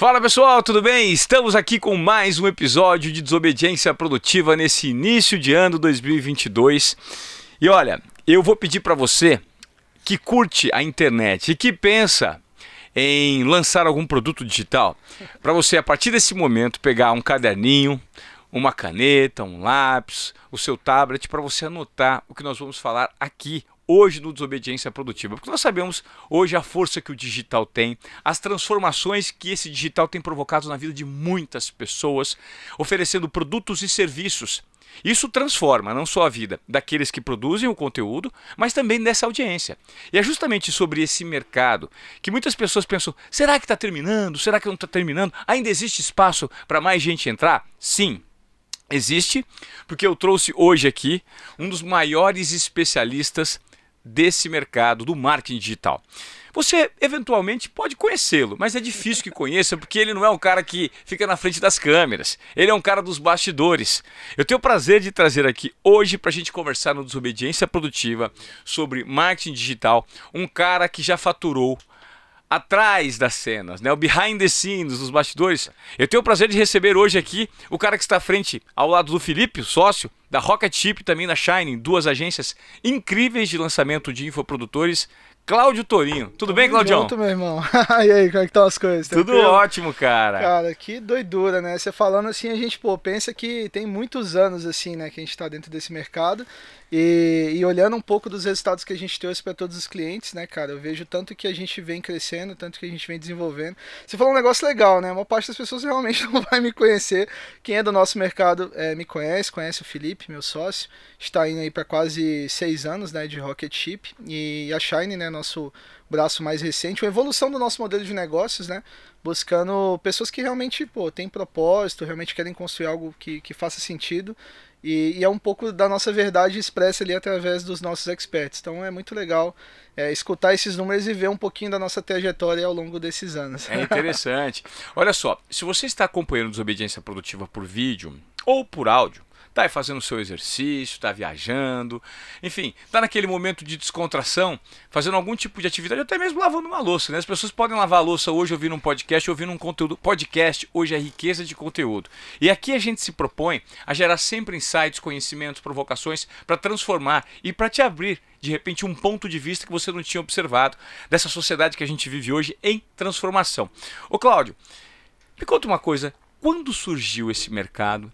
Fala pessoal, tudo bem? Estamos aqui com mais um episódio de Desobediência Produtiva nesse início de ano 2022. E olha, eu vou pedir para você que curte a internet e que pensa em lançar algum produto digital, para você a partir desse momento pegar um caderninho, uma caneta, um lápis, o seu tablet para você anotar o que nós vamos falar aqui hoje no Desobediência Produtiva? Porque nós sabemos hoje a força que o digital tem, as transformações que esse digital tem provocado na vida de muitas pessoas, oferecendo produtos e serviços. Isso transforma não só a vida daqueles que produzem o conteúdo, mas também dessa audiência. E é justamente sobre esse mercado que muitas pessoas pensam: será que está terminando? Será que não está terminando? Ainda existe espaço para mais gente entrar? Sim, existe, porque eu trouxe hoje aqui um dos maiores especialistas desse mercado do marketing digital. Você eventualmente pode conhecê-lo, mas é difícil que conheça porque ele não é um cara que fica na frente das câmeras. Ele é um cara dos bastidores. Eu tenho o prazer de trazer aqui hoje para a gente conversar no Desobediência Produtiva sobre marketing digital um cara que já faturou atrás das cenas, né? O behind the scenes, os bastidores. Eu tenho o prazer de receber hoje aqui o cara que está à frente, ao lado do Felipe, o sócio da Rocket Chip, também da Shining, duas agências incríveis de lançamento de infoprodutores. Cláudio Torinho. Tudo bem, Claudião? Tudo, meu irmão. e aí, como é que estão as coisas? Tudo Tranquilo? ótimo, cara. Cara, que doidura, né? Você falando assim, a gente, pô, pensa que tem muitos anos, assim, né, que a gente tá dentro desse mercado. E, e, olhando um pouco dos resultados que a gente trouxe para todos os clientes, né, cara? Eu vejo tanto que a gente vem crescendo, tanto que a gente vem desenvolvendo. Você falou um negócio legal, né? Uma parte das pessoas realmente não vai me conhecer. Quem é do nosso mercado é, me conhece, conhece o Felipe, meu sócio. Está indo aí para quase seis anos, né, de Rocket Chip e a Shine, né, nosso braço mais recente, uma evolução do nosso modelo de negócios, né? Buscando pessoas que realmente pô, têm propósito, realmente querem construir algo que, que faça sentido e, e, é um pouco da nossa verdade expressa ali através dos nossos experts. Então é muito legal é, escutar esses números e ver um pouquinho da nossa trajetória ao longo desses anos. É interessante. Olha só, se você está acompanhando Desobediência Produtiva por vídeo ou por áudio, está aí fazendo o seu exercício, está viajando, enfim, está naquele momento de descontração, fazendo algum tipo de atividade, até mesmo lavando uma louça. Né? As pessoas podem lavar a louça hoje ouvindo um podcast, ouvindo um conteúdo. Podcast hoje é riqueza de conteúdo. E aqui a gente se propõe a gerar sempre insights, conhecimentos, provocações para transformar e para te abrir de repente um ponto de vista que você não tinha observado dessa sociedade que a gente vive hoje em transformação. Ô Cláudio, me conta uma coisa, quando surgiu esse mercado?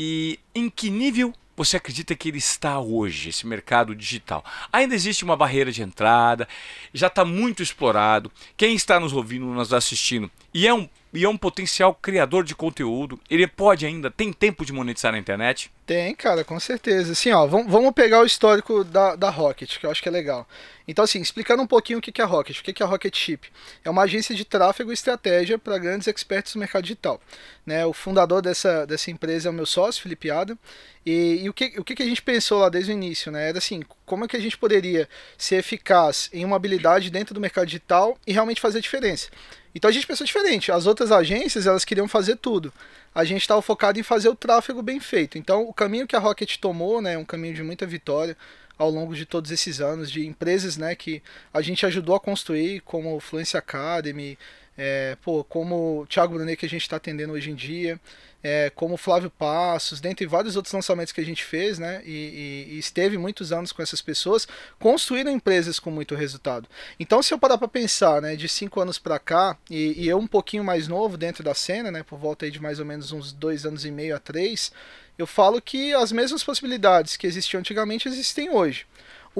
e em que nível você acredita que ele está hoje, esse mercado digital? Ainda existe uma barreira de entrada, já está muito explorado. Quem está nos ouvindo, nos assistindo e é um e é um potencial criador de conteúdo. Ele pode ainda, tem tempo de monetizar na internet? Tem, cara, com certeza. Assim, ó, vamos pegar o histórico da, da Rocket, que eu acho que é legal. Então, assim, explicando um pouquinho o que é a Rocket, o que é a Rocket Chip. É uma agência de tráfego e estratégia para grandes expertos no mercado digital. Né? O fundador dessa, dessa empresa é o meu sócio, Felipe Adam. E, e o, que, o que a gente pensou lá desde o início, né? Era assim, como é que a gente poderia ser eficaz em uma habilidade dentro do mercado digital e realmente fazer diferença. Então a gente pensou diferente. As outras agências, elas queriam fazer tudo. A gente estava focado em fazer o tráfego bem feito. Então o caminho que a Rocket tomou, né, é um caminho de muita vitória ao longo de todos esses anos de empresas, né, que a gente ajudou a construir, como Fluency Academy, é, pô, como o Thiago Brunet que a gente está atendendo hoje em dia, é, como Flávio Passos, dentre vários outros lançamentos que a gente fez, né? E, e, e, esteve muitos anos com essas pessoas, construíram empresas com muito resultado. Então, se eu parar para pensar, né, de cinco anos para cá, e, e, eu um pouquinho mais novo dentro da cena, né, por volta de mais ou menos uns dois anos e meio a três, eu falo que as mesmas possibilidades que existiam antigamente existem hoje.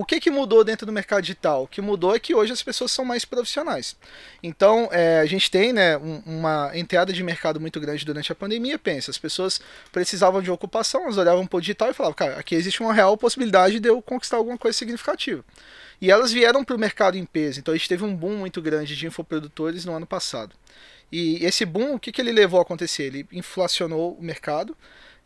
O que, que mudou dentro do mercado digital? O que mudou é que hoje as pessoas são mais profissionais. Então, é, a gente tem né, um, uma entrada de mercado muito grande durante a pandemia. Pensa, as pessoas precisavam de ocupação, elas olhavam para o digital e falavam, cara, aqui existe uma real possibilidade de eu conquistar alguma coisa significativa. E elas vieram para o mercado em peso. Então, a gente teve um boom muito grande de infoprodutores no ano passado. E esse boom, o que, que ele levou a acontecer? Ele inflacionou o mercado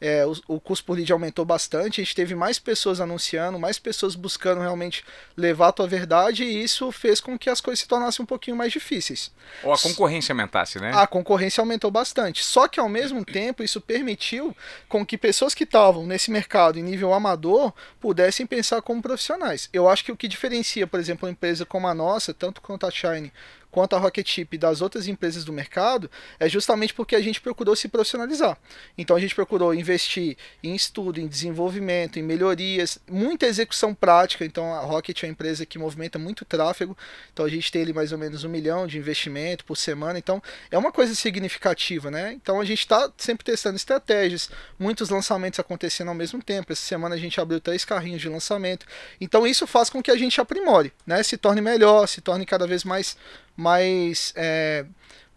é, o, o, custo por lead aumentou bastante, a gente teve mais pessoas anunciando, mais pessoas buscando realmente levar a tua verdade, e isso fez com que as coisas se tornassem um pouquinho mais difíceis. Ou a concorrência aumentasse, né? A concorrência aumentou bastante. Só que ao mesmo tempo, isso permitiu com que pessoas que estavam nesse mercado em nível amador pudessem pensar como profissionais. Eu acho que o que diferencia, por exemplo, uma empresa como a nossa, tanto quanto a Shine, quanto a Rocket Chip das outras empresas do mercado é justamente porque a gente procurou se profissionalizar. Então a gente procurou investir em estudo, em desenvolvimento, em melhorias, muita execução prática. Então a Rocket é uma empresa que movimenta muito tráfego, então a gente tem ali mais ou menos um milhão de investimento por semana. Então é uma coisa significativa, né? Então a gente está sempre testando estratégias, muitos lançamentos acontecendo ao mesmo tempo. Essa semana a gente abriu três carrinhos de lançamento. Então isso faz com que a gente aprimore, né? Se torne melhor, se torne cada vez mais mais é,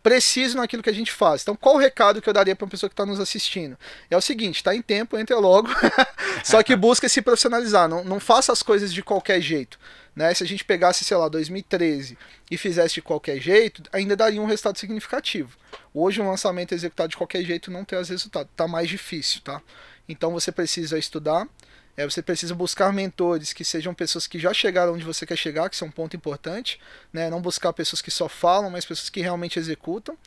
preciso naquilo que a gente faz. Então, qual o recado que eu daria para uma pessoa que está nos assistindo? É o seguinte: está em tempo, entra logo. só que busca se profissionalizar. Não, não faça as coisas de qualquer jeito. Né? Se a gente pegasse, sei lá, 2013 e fizesse de qualquer jeito, ainda daria um resultado significativo. Hoje, um lançamento executado de qualquer jeito não tem os resultados. Está mais difícil, tá? Então, você precisa estudar, é, você precisa buscar mentores que sejam pessoas que já chegaram onde você quer chegar, que isso é um ponto importante. Né? Não buscar pessoas que só falam, mas pessoas que realmente executam.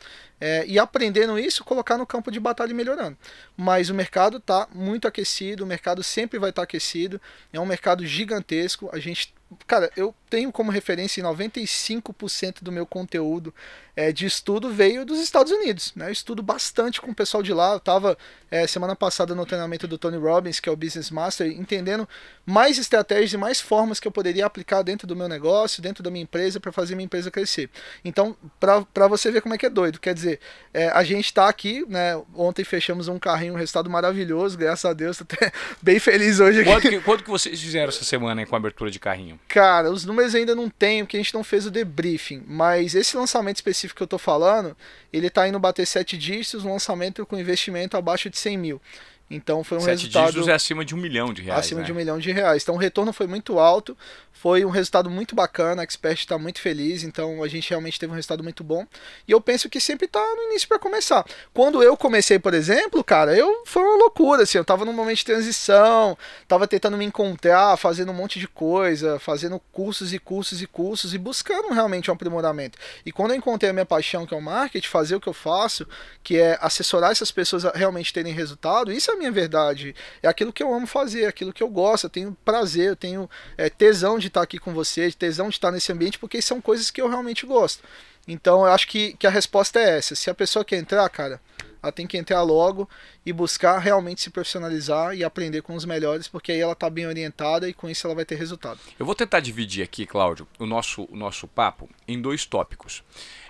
É, e aprendendo isso, colocar no campo de batalha e melhorando. Mas o mercado está muito aquecido, o mercado sempre vai estar tá aquecido. É um mercado gigantesco. A gente, cara, eu tenho como referência 95% do meu conteúdo é, de estudo veio dos Estados Unidos. Né? Eu estudo bastante com o pessoal de lá. Eu estava é, semana passada no treinamento do Tony Robbins, que é o Business Master, entendendo mais estratégias e mais formas que eu poderia aplicar dentro do meu negócio, dentro da minha empresa, para fazer minha empresa crescer. Então, para você ver como é que é doido, quer dizer, é, a gente está aqui, né? ontem fechamos um carrinho, um resultado maravilhoso, graças a Deus, estou até bem feliz hoje aqui. Quanto que, quanto que vocês fizeram essa semana hein, com a abertura de carrinho? Cara, os números números ainda não tenho, porque a gente não fez o debriefing, mas esse lançamento específico que eu estou falando, ele está indo bater sete dígitos, um lançamento com investimento abaixo de 100 mil. Então foi um Sete resultado. é acima de um milhão de reais. Acima né? de um milhão de reais. Então o retorno foi muito alto, foi um resultado muito bacana, a Expert está muito feliz, então a gente realmente teve um resultado muito bom. E eu penso que sempre está no início para começar. Quando eu comecei, por exemplo, cara, eu foi uma loucura, assim, eu estava num momento de transição, estava tentando me encontrar, fazendo um monte de coisa, fazendo cursos e cursos e cursos e buscando realmente um aprimoramento. E quando eu encontrei a minha paixão, que é o marketing, fazer o que eu faço, que é assessorar essas pessoas a realmente terem resultado, isso é minha verdade, é aquilo que eu amo fazer, é aquilo que eu gosto, eu tenho prazer, eu tenho é, tesão de estar aqui com você, tesão de estar nesse ambiente, porque são coisas que eu realmente gosto. Então eu acho que, que a resposta é essa. Se a pessoa quer entrar, cara, ela tem que entrar logo e buscar realmente se profissionalizar e aprender com os melhores, porque aí ela está bem orientada e com isso ela vai ter resultado. Eu vou tentar dividir aqui, Cláudio, o nosso, o nosso papo em dois tópicos.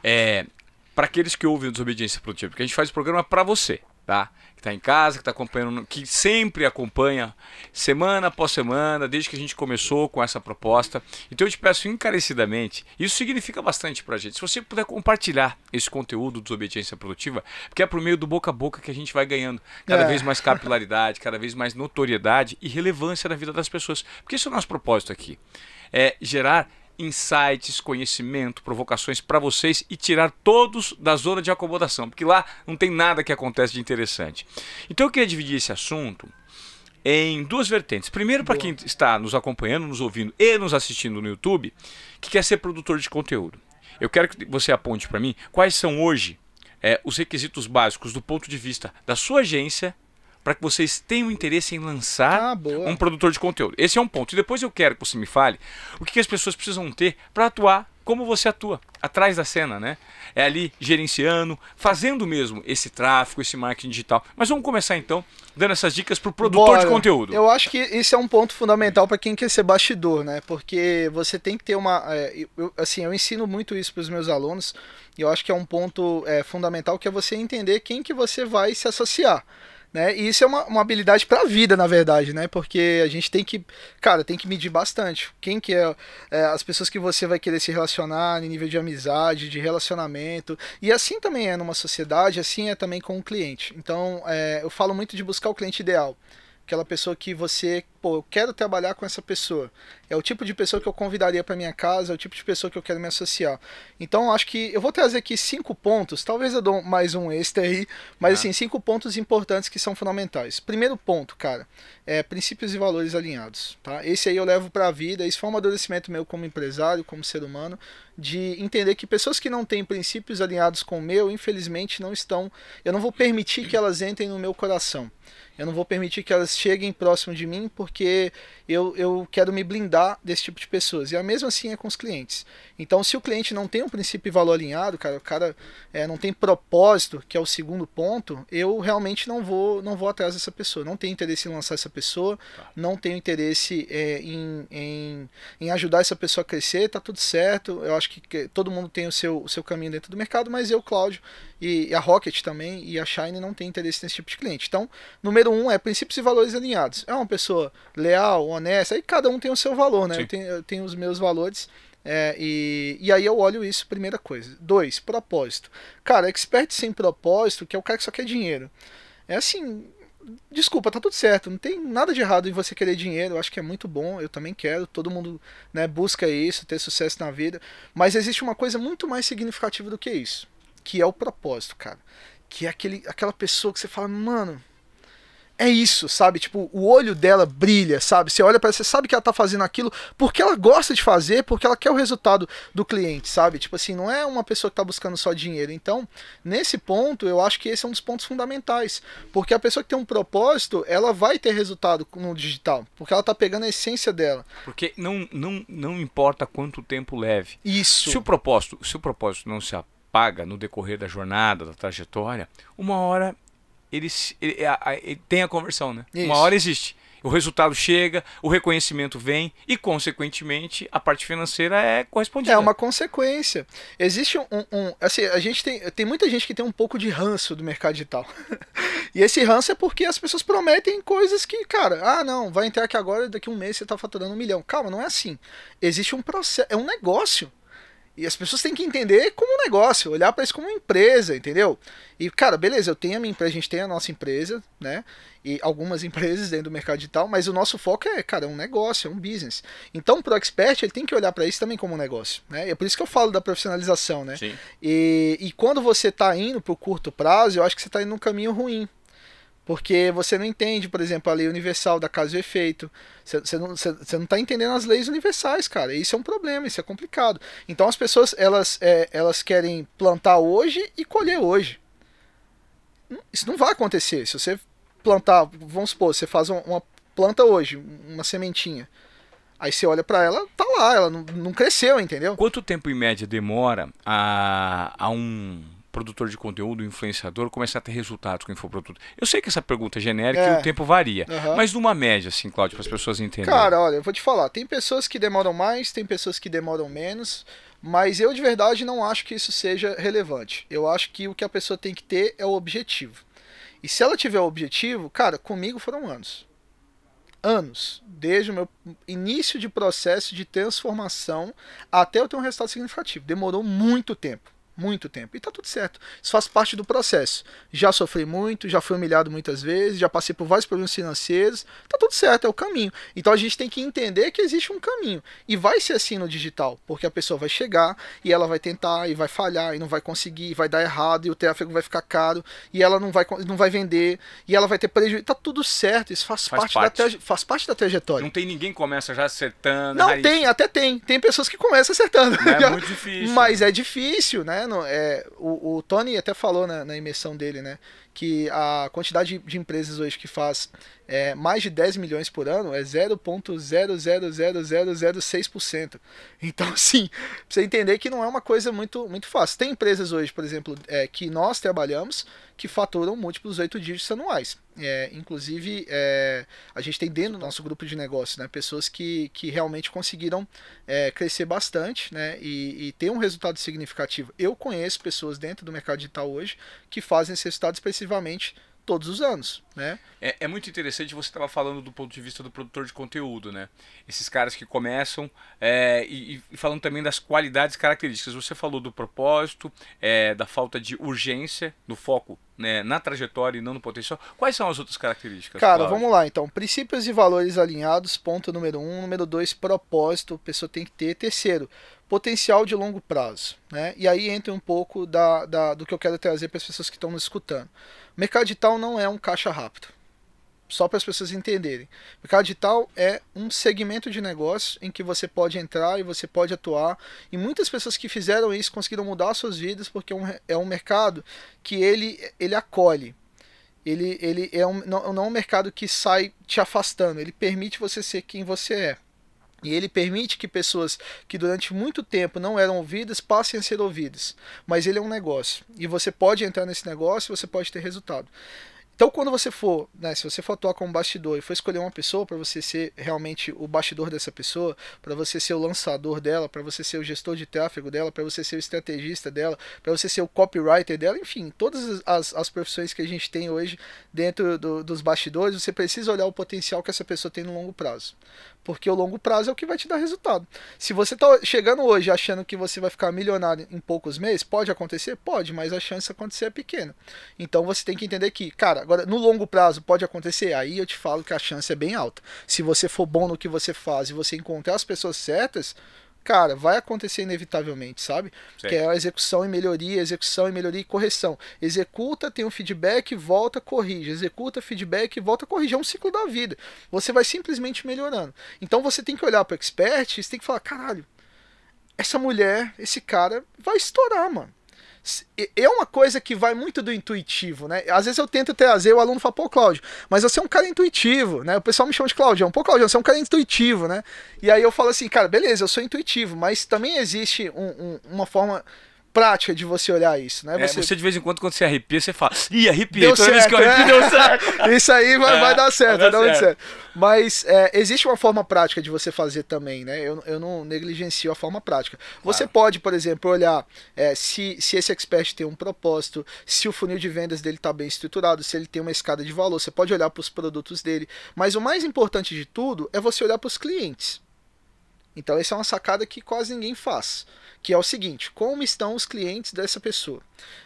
É, para aqueles que ouvem Desobediência Produtiva, porque a gente faz o programa para você tá? Que está em casa, que está acompanhando, que sempre acompanha semana após semana, desde que a gente começou com essa proposta. Então eu te peço encarecidamente, isso significa bastante para a gente. Se você puder compartilhar esse conteúdo dos Obediência Produtiva, porque é por meio do boca a boca que a gente vai ganhando cada é. vez mais capilaridade, cada vez mais notoriedade e relevância na vida das pessoas. Porque esse é o nosso propósito aqui. É gerar insights, conhecimento, provocações para vocês e tirar todos da zona de acomodação, porque lá não tem nada que acontece de interessante. Então eu queria dividir esse assunto em duas vertentes. Primeiro, para quem está nos acompanhando, nos ouvindo e nos assistindo no YouTube, que quer ser produtor de conteúdo. Eu quero que você aponte para mim quais são hoje é, os requisitos básicos do ponto de vista da sua agência para que vocês tenham interesse em lançar ah, um produtor de conteúdo. Esse é um ponto. E depois eu quero que você me fale o que, que as pessoas precisam ter para atuar como você atua atrás da cena, né? É ali gerenciando, fazendo mesmo esse tráfego, esse marketing digital. Mas vamos começar então dando essas dicas para o produtor Bora. de conteúdo. Eu acho que esse é um ponto fundamental para quem quer ser bastidor, né? Porque você tem que ter uma, é, eu, assim, eu ensino muito isso para os meus alunos e eu acho que é um ponto é, fundamental que é você entender quem que você vai se associar. Né? E isso é uma, uma habilidade para a vida, na verdade, né? Porque a gente tem que, cara, tem que medir bastante. Quem que é, é, as pessoas que você vai querer se relacionar em nível de amizade, de relacionamento. E assim também é numa sociedade, assim é também com o cliente. Então, é, eu falo muito de buscar o cliente ideal aquela pessoa que você, pô, eu quero trabalhar com essa pessoa. É o tipo de pessoa que eu convidaria para minha casa, é o tipo de pessoa que eu quero me associar. Então acho que eu vou trazer aqui cinco pontos, talvez eu dou mais um extra aí, mas ah. assim, cinco pontos importantes que são fundamentais. Primeiro ponto, cara, é princípios e valores alinhados, tá? Esse aí eu levo para a vida, isso foi um amadurecimento meu como empresário, como ser humano, de entender que pessoas que não têm princípios alinhados com o meu, infelizmente não estão, eu não vou permitir que elas entrem no meu coração. Eu não vou permitir que elas cheguem próximo de mim porque eu, eu quero me blindar cuidar desse tipo de pessoas. E a mesma assim é com os clientes. Então, se o cliente não tem um princípio e valor alinhado, cara, o cara é, não tem propósito, que é o segundo ponto, eu realmente não vou não vou atrás dessa pessoa. Não tenho interesse em lançar essa pessoa, tá. não tenho interesse é, em, em, em, ajudar essa pessoa a crescer, tá tudo certo. Eu acho que, que todo mundo tem o seu, o seu caminho dentro do mercado, mas eu, Cláudio, e a Rocket também, e a Shine não tem interesse nesse tipo de cliente. Então, número um é princípios e valores alinhados. É uma pessoa leal, honesta, E cada um tem o seu valor, né? Eu tenho, eu tenho, os meus valores. É, e, e aí eu olho isso, primeira coisa. Dois, propósito. Cara, expert sem propósito, que é o cara que só quer dinheiro. É assim, desculpa, tá tudo certo, não tem nada de errado em você querer dinheiro, eu acho que é muito bom, eu também quero, todo mundo né, busca isso, ter sucesso na vida, mas existe uma coisa muito mais significativa do que isso que é o propósito, cara. Que é aquele, aquela pessoa que você fala, mano, é isso, sabe? Tipo, o olho dela brilha, sabe? Você olha para você sabe que ela tá fazendo aquilo porque ela gosta de fazer, porque ela quer o resultado do cliente, sabe? Tipo assim, não é uma pessoa que tá buscando só dinheiro. Então, nesse ponto, eu acho que esse é um dos pontos fundamentais, porque a pessoa que tem um propósito, ela vai ter resultado no digital, porque ela tá pegando a essência dela. Porque não não não importa quanto tempo leve. Isso. Se o propósito, se o propósito não se aplica, paga no decorrer da jornada, da trajetória, uma hora ele, ele, ele tem a conversão, né? Isso. Uma hora existe. O resultado chega, o reconhecimento vem e, consequentemente, a parte financeira é correspondida. É uma consequência. Existe um. um assim, a gente tem, tem muita gente que tem um pouco de ranço do mercado digital. e esse ranço é porque as pessoas prometem coisas que, cara, ah, não, vai entrar aqui agora, daqui um mês você está faturando um milhão. Calma, não é assim. Existe um processo, é um negócio. E as pessoas têm que entender como um negócio, olhar para isso como uma empresa, entendeu? E, cara, beleza, eu tenho a minha empresa, a gente tem a nossa empresa, né? E algumas empresas dentro do mercado digital, mas o nosso foco é, cara, é um negócio, é um business. Então, pro expert, ele tem que olhar para isso também como um negócio, né? E é por isso que eu falo da profissionalização, né? Sim. E, e quando você tá indo pro curto prazo, eu acho que você tá indo num caminho ruim, porque você não entende, por exemplo, a lei universal da causa e efeito. Você não, está não tá entendendo as leis universais, cara. Isso é um problema, isso é complicado. Então as pessoas, elas, é, elas querem plantar hoje e colher hoje. Hum, isso não vai acontecer. Se você plantar, vamos supor, você faz uma planta hoje, uma sementinha. Aí você olha para ela, tá lá, ela não, não cresceu, entendeu? Quanto tempo em média demora a, a um produtor de conteúdo, influenciador, começar a ter resultados com infoproduto? Eu sei que essa pergunta é genérica é. e o tempo varia, uhum. mas numa média, assim, Claudio para as pessoas entenderem. Cara, olha, eu vou te falar, tem pessoas que demoram mais, tem pessoas que demoram menos, mas eu de verdade não acho que isso seja relevante. Eu acho que o que a pessoa tem que ter é o objetivo. E se ela tiver o objetivo, cara, comigo foram anos. Anos, desde o meu início de processo de transformação até eu ter um resultado significativo. Demorou muito tempo muito tempo. E tá tudo certo. Isso faz parte do processo. Já sofri muito, já fui humilhado muitas vezes, já passei por vários problemas financeiros. Tá tudo certo, é o caminho. Então a gente tem que entender que existe um caminho. E vai ser assim no digital, porque a pessoa vai chegar e ela vai tentar e vai falhar e não vai conseguir, e vai dar errado e o tráfego vai ficar caro e ela não vai não vai vender e ela vai ter prejuízo. Tá tudo certo, isso faz, faz parte, parte. Da faz parte da trajetória. Não tem ninguém que começa já acertando. Não né? tem, até tem. Tem pessoas que começam acertando. É muito difícil. Mas né? é difícil, né? é, o, o Tony até falou na, na imersão dele, né? Que a quantidade de, empresas hoje que faz é, mais de 10 milhões por ano é 0,000006%. Então, assim, pra você entender que não é uma coisa muito, muito fácil. Tem empresas hoje, por exemplo, é, que nós trabalhamos que faturam múltiplos oito dígitos anuais. É, inclusive, é, a gente tem dentro do nosso grupo de negócios né, pessoas que, que realmente conseguiram é, crescer bastante né, e, e, ter um resultado significativo. Eu conheço pessoas dentro do mercado digital hoje que fazem esse resultado expressivamente todos os anos, né? É, é muito interessante você estava falando do ponto de vista do produtor de conteúdo, né? Esses caras que começam é, e, e, falando também das qualidades características. Você falou do propósito, é, da falta de urgência do foco, né, na trajetória e não no potencial. Quais são as outras características? Cara, Cláudio? vamos lá então. Princípios e valores alinhados, ponto número um. Número dois, propósito, a pessoa tem que ter. Terceiro, potencial de longo prazo, né? E aí entra um pouco da, da do que eu quero trazer para as pessoas que estão nos escutando. Mercado digital não é um caixa rápido. Só para as pessoas entenderem. Mercado digital é um segmento de negócio em que você pode entrar e você pode atuar. E muitas pessoas que fizeram isso conseguiram mudar suas vidas porque é, é um mercado que ele, ele acolhe. Ele, ele é um, não, não é um mercado que sai te afastando. Ele permite você ser quem você é. E ele permite que pessoas que durante muito tempo não eram ouvidas passem a ser ouvidas. Mas ele é um negócio. E você pode entrar nesse negócio e você pode ter resultado. Então, quando você for, né, se você for atuar como bastidor e for escolher uma pessoa para você ser realmente o bastidor dessa pessoa, para você ser o lançador dela, para você ser o gestor de tráfego dela, para você ser o estrategista dela, para você ser o copywriter dela, enfim, todas as, as profissões que a gente tem hoje dentro do, dos bastidores, você precisa olhar o potencial que essa pessoa tem no longo prazo. Porque o longo prazo é o que vai te dar resultado. Se você está chegando hoje achando que você vai ficar milionário em poucos meses, pode acontecer? Pode, mas a chance de acontecer é pequena. Então você tem que entender que, cara, agora no longo prazo pode acontecer? Aí eu te falo que a chance é bem alta. Se você for bom no que você faz e você encontrar as pessoas certas, cara, vai acontecer inevitavelmente, sabe? Sim. Que é a execução e melhoria, execução e melhoria e correção. Executa, tem um feedback, volta, corrige. Executa, feedback, volta, corrige. É um ciclo da vida. Você vai simplesmente melhorando. Então você tem que olhar para o expert e você tem que falar, caralho, essa mulher, esse cara vai estourar, mano é uma coisa que vai muito do intuitivo, né? Às vezes eu tento trazer, o aluno fala, pô, Cláudio, mas você é um cara intuitivo, né? O pessoal me chama de Cláudio, é pô, Cláudio, você é um cara intuitivo, né? E aí eu falo assim, cara, beleza, eu sou intuitivo, mas também existe um, um, uma forma prática de você olhar isso, né? É, você, é, você de vez em quando, quando você arrepia, você fala, ih, arrepia, deu certo, vez que eu arrepio, né? deu certo. isso aí vai, é, vai dar certo, vai dar certo. certo. Mas é, existe uma forma prática de você fazer também, né? Eu, eu não negligencio a forma prática. Claro. Você pode, por exemplo, olhar é, se, se esse expert tem um propósito, se o funil de vendas dele está bem estruturado, se ele tem uma escada de valor, você pode olhar para os produtos dele. Mas o mais importante de tudo é você olhar para os clientes. Então, essa é uma sacada que quase ninguém faz, que é o seguinte: como estão os clientes dessa pessoa?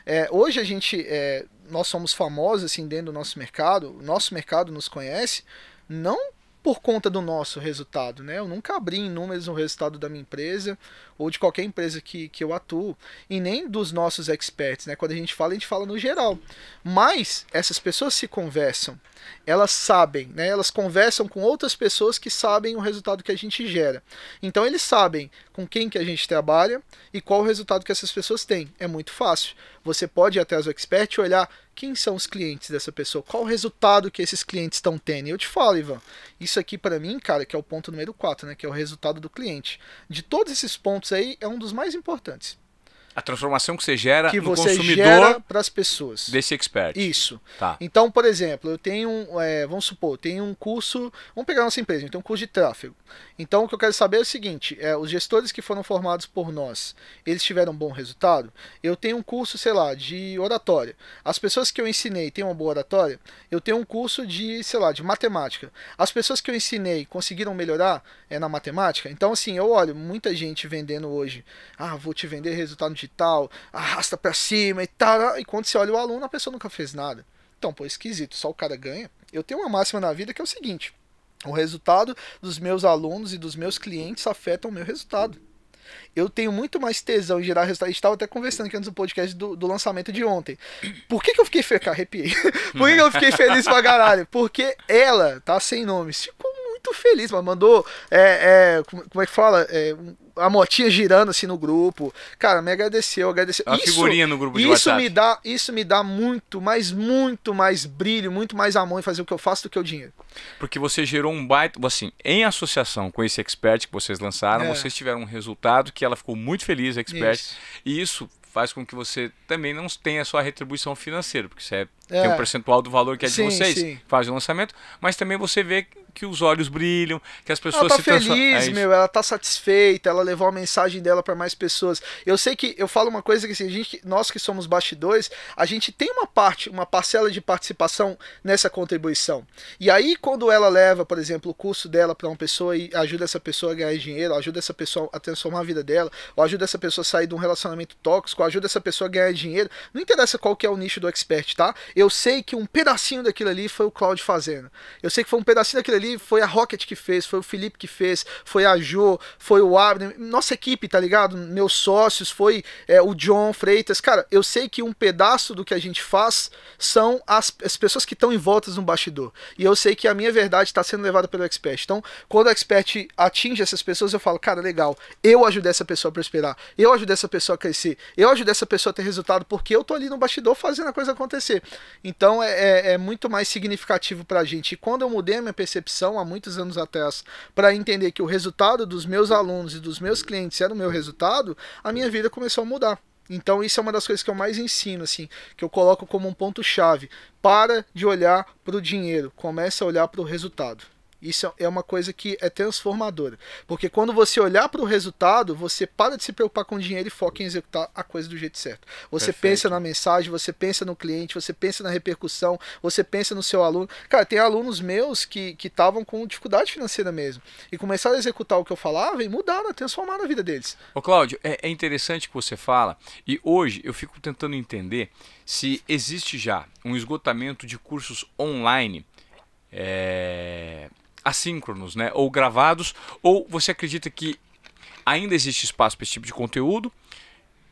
É, hoje a gente, é, nós somos famosos assim dentro do nosso mercado, o nosso mercado nos conhece, não por conta do nosso resultado, né? Eu nunca abri em números o resultado da minha empresa ou de qualquer empresa que, que eu atuo e nem dos nossos experts, né? Quando a gente fala, a gente fala no geral. Mas essas pessoas se conversam, elas sabem, né? Elas conversam com outras pessoas que sabem o resultado que a gente gera. Então eles sabem com quem que a gente trabalha e qual o resultado que essas pessoas têm. É muito fácil. Você pode ir até as expert e olhar quem são os clientes dessa pessoa, qual o resultado que esses clientes estão tendo. E eu te falo, Ivan, isso aqui para mim, cara, que é o ponto número 4, né, que é o resultado do cliente. De todos esses pontos aí, é um dos mais importantes. A transformação que você gera que no você consumidor para as pessoas. Desse expert. Isso. Tá. Então, por exemplo, eu tenho, é, vamos supor, tem um curso, vamos pegar nossa empresa, então um curso de tráfego. Então, o que eu quero saber é o seguinte, é, os gestores que foram formados por nós, eles tiveram um bom resultado? Eu tenho um curso, sei lá, de oratória. As pessoas que eu ensinei têm uma boa oratória? Eu tenho um curso de, sei lá, de matemática. As pessoas que eu ensinei conseguiram melhorar é, na matemática? Então, assim, eu olho muita gente vendendo hoje, ah, vou te vender resultado de e tal, arrasta para cima e tal. E quando você olha o aluno, a pessoa nunca fez nada. Então, pô, esquisito, só o cara ganha. Eu tenho uma máxima na vida que é o seguinte: o resultado dos meus alunos e dos meus clientes afeta o meu resultado. Eu tenho muito mais tesão em gerar resultado. A gente estava até conversando aqui antes do podcast do, do, lançamento de ontem. Por que, que eu fiquei feliz? Arrepiei. Por que, que eu fiquei feliz pra caralho? Porque ela, tá sem nome, se muito feliz, mano. Mandou, é, é, como, é que fala? É, a motinha girando assim no grupo. Cara, me agradeceu, agradeceu. A isso, figurinha no grupo de isso Me dá, isso me dá muito, mas muito mais brilho, muito mais amor em fazer o que eu faço do que o dinheiro. Porque você gerou um baita. Assim, em associação com esse expert que vocês lançaram, é. vocês tiveram um resultado que ela ficou muito feliz, a expert. Isso. E isso faz com que você também não tenha só a retribuição financeira, porque você é, é. tem um percentual do valor que é de sim, vocês, sim. faz o lançamento, mas também você vê que os olhos brilham, que as pessoas ela tá se é feliz, é meu, ela tá satisfeita, ela levou a mensagem dela para mais pessoas. Eu sei que eu falo uma coisa que assim, a gente, nós que somos bastidores, a gente tem uma parte, uma parcela de participação nessa contribuição. E aí quando ela leva, por exemplo, o curso dela para uma pessoa e ajuda essa pessoa a ganhar dinheiro, ajuda essa pessoa a transformar a vida dela, ou ajuda essa pessoa a sair de um relacionamento tóxico, ajuda essa pessoa a ganhar dinheiro, não interessa qual que é o nicho do expert, tá? Eu sei que um pedacinho daquilo ali foi o Cláudio fazendo. Eu sei que foi um pedacinho daquilo ali ali foi a Rocket que fez, foi o Felipe que fez, foi a Jo, foi o Abner, nossa equipe, tá ligado? Meus sócios, foi é, o John Freitas. Cara, eu sei que um pedaço do que a gente faz são as, as pessoas que estão em voltas no bastidor. E eu sei que a minha verdade está sendo levada pelo expert. Então, quando o expert atinge essas pessoas, eu falo, cara, legal, eu ajudei essa pessoa a prosperar, eu ajudei essa pessoa a crescer, eu ajudei essa pessoa a ter resultado, porque eu tô ali no bastidor fazendo a coisa acontecer. Então, é, é, é muito mais significativo pra gente. E quando eu mudei a minha percepção, há muitos anos atrás para entender que o resultado dos meus alunos e dos meus clientes era o meu resultado, a minha vida começou a mudar. Então isso é uma das coisas que eu mais ensino, assim, que eu coloco como um ponto chave. Para de olhar para o dinheiro, começa a olhar para o resultado. Isso é uma coisa que é transformadora. Porque quando você olhar para o resultado, você para de se preocupar com o dinheiro e foca em executar a coisa do jeito certo. Você Perfeito. pensa na mensagem, você pensa no cliente, você pensa na repercussão, você pensa no seu aluno. Cara, tem alunos meus que estavam com dificuldade financeira mesmo. E começaram a executar o que eu falava e mudaram, transformaram a vida deles. Ô, Cláudio, é, é interessante que você fala. E hoje eu fico tentando entender se existe já um esgotamento de cursos online. É assíncronos, né? Ou gravados, ou você acredita que ainda existe espaço para esse tipo de conteúdo?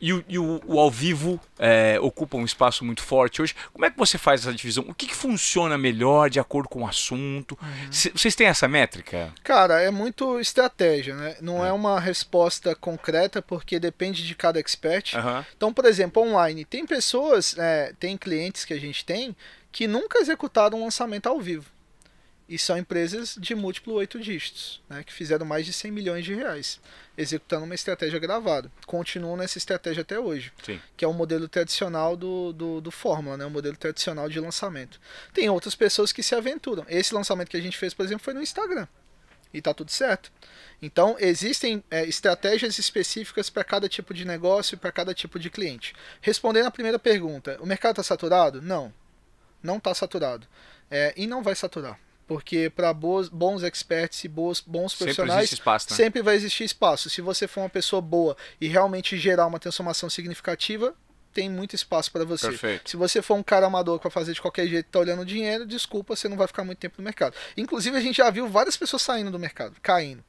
E o, e o, o ao vivo é, ocupa um espaço muito forte hoje. Como é que você faz essa divisão? O que, que funciona melhor de acordo com o assunto? Uhum. Vocês têm essa métrica? Cara, é muito estratégia, né? Não é, é uma resposta concreta porque depende de cada expert. Uhum. Então, por exemplo, online, tem pessoas, é, tem clientes que a gente tem que nunca executaram um lançamento ao vivo. E são empresas de múltiplo oito dígitos, né, que fizeram mais de 100 milhões de reais, executando uma estratégia gravada. Continuam nessa estratégia até hoje, Sim. que é o modelo tradicional do, do, do Fórmula, né, o modelo tradicional de lançamento. Tem outras pessoas que se aventuram. Esse lançamento que a gente fez, por exemplo, foi no Instagram e tá tudo certo. Então, existem é, estratégias específicas para cada tipo de negócio e para cada tipo de cliente. Respondendo à primeira pergunta, o mercado está saturado? Não, não está saturado. É, e não vai saturar. Porque para bons experts e boas, bons profissionais sempre, espaço, né? sempre vai existir espaço. Se você for uma pessoa boa e realmente gerar uma transformação significativa, tem muito espaço para você. Perfeito. Se você for um cara amador para fazer de qualquer jeito, tá olhando dinheiro, desculpa, você não vai ficar muito tempo no mercado. Inclusive a gente já viu várias pessoas saindo do mercado, caindo.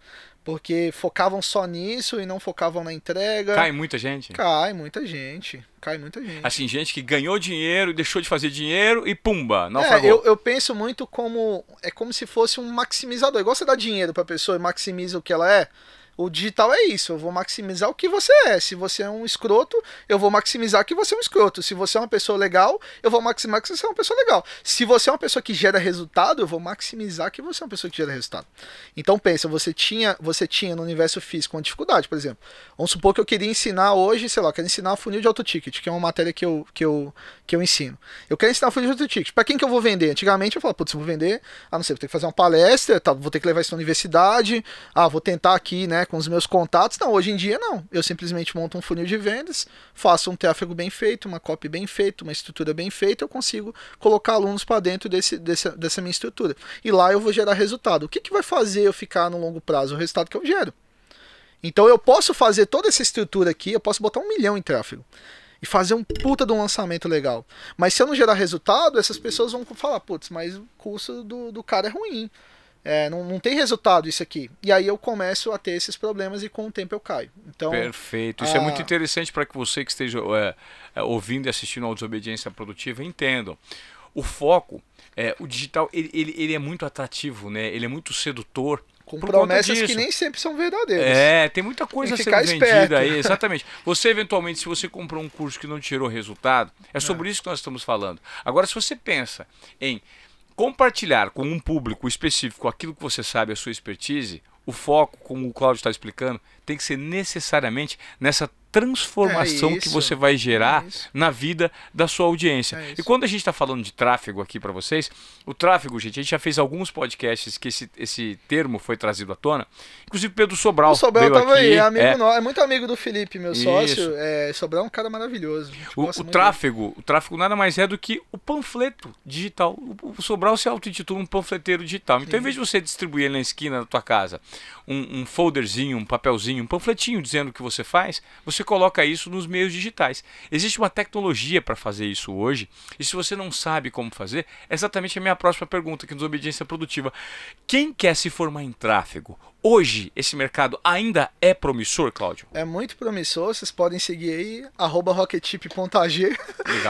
Porque focavam só nisso e não focavam na entrega. Cai muita gente? Cai muita gente. Cai muita gente. Assim, gente que ganhou dinheiro, deixou de fazer dinheiro e pumba, não É, eu, eu penso muito como. É como se fosse um maximizador. É igual você dá dinheiro pra pessoa e maximiza o que ela é. O digital é isso, eu vou maximizar o que você é. Se você é um escroto, eu vou maximizar que você é um escroto. Se você é uma pessoa legal, eu vou maximizar que você é uma pessoa legal. Se você é uma pessoa que gera resultado, eu vou maximizar que você é uma pessoa que gera resultado. Então pensa, você tinha, você tinha no universo físico uma dificuldade, por exemplo. Vamos supor que eu queria ensinar hoje, sei lá, quero ensinar funil de auto ticket, que é uma matéria que eu que eu que eu ensino. Eu quero ensinar funil de auto ticket. Para quem que eu vou vender? Antigamente eu falava, putz, eu vou vender, ah, não sei, vou ter que fazer uma palestra, tá, vou ter que levar isso na universidade. Ah, vou tentar aqui, né? Né, com os meus contatos. Não, hoje em dia não. Eu simplesmente monto um funil de vendas, faço um tráfego bem feito, uma copy bem feita, uma estrutura bem feita, eu consigo colocar alunos para dentro desse, desse, dessa minha estrutura. E lá eu vou gerar resultado. O que, que vai fazer eu ficar no longo prazo? O resultado que eu gero. Então eu posso fazer toda essa estrutura aqui, eu posso botar um milhão em tráfego e fazer um puta de um lançamento legal. Mas se eu não gerar resultado, essas pessoas vão falar, putz, mas o curso do, do cara é ruim. É, não, não tem resultado isso aqui. E aí eu começo a ter esses problemas e com o tempo eu caio. Então, Perfeito. Isso a... é ah, muito interessante para que você que esteja é, é ouvindo e assistindo a Desobediência Produtiva entenda. O foco, é, o digital, ele, ele, ele é muito atrativo, né? ele é muito sedutor com Por promessas que nem sempre são verdadeiras. É, tem muita coisa tem sendo esperto. vendida aí, exatamente. Você eventualmente, se você comprou um curso que não tirou resultado, é sobre é. isso que nós estamos falando. Agora, se você pensa em compartilhar com um público específico aquilo que você sabe, a sua expertise, o foco, como o Cláudio está explicando, tem que ser necessariamente nessa transformação é que você vai gerar é na vida da sua audiência. É e quando a gente está falando de tráfego aqui para vocês, o tráfego, gente, a gente já fez alguns podcasts que esse, esse termo foi trazido à tona. Inclusive Pedro Sobral. O Sobral estava aí, é, é muito amigo do Felipe, meu isso. sócio. É, Sobral é um cara maravilhoso. O, o tráfego, o tráfego nada mais é do que o panfleto digital. O, o Sobral se auto um panfleteiro digital. Então, Sim. em vez de você distribuir na esquina da tua casa um, um folderzinho, um papelzinho, um panfletinho dizendo o que você faz, você você coloca isso nos meios digitais. Existe uma tecnologia para fazer isso hoje, e se você não sabe como fazer, é exatamente a minha próxima pergunta aqui nos é Obediência Produtiva. Quem quer se formar em tráfego Hoje, esse mercado ainda é promissor, Cláudio? É muito promissor. Vocês podem seguir aí, arroba A gente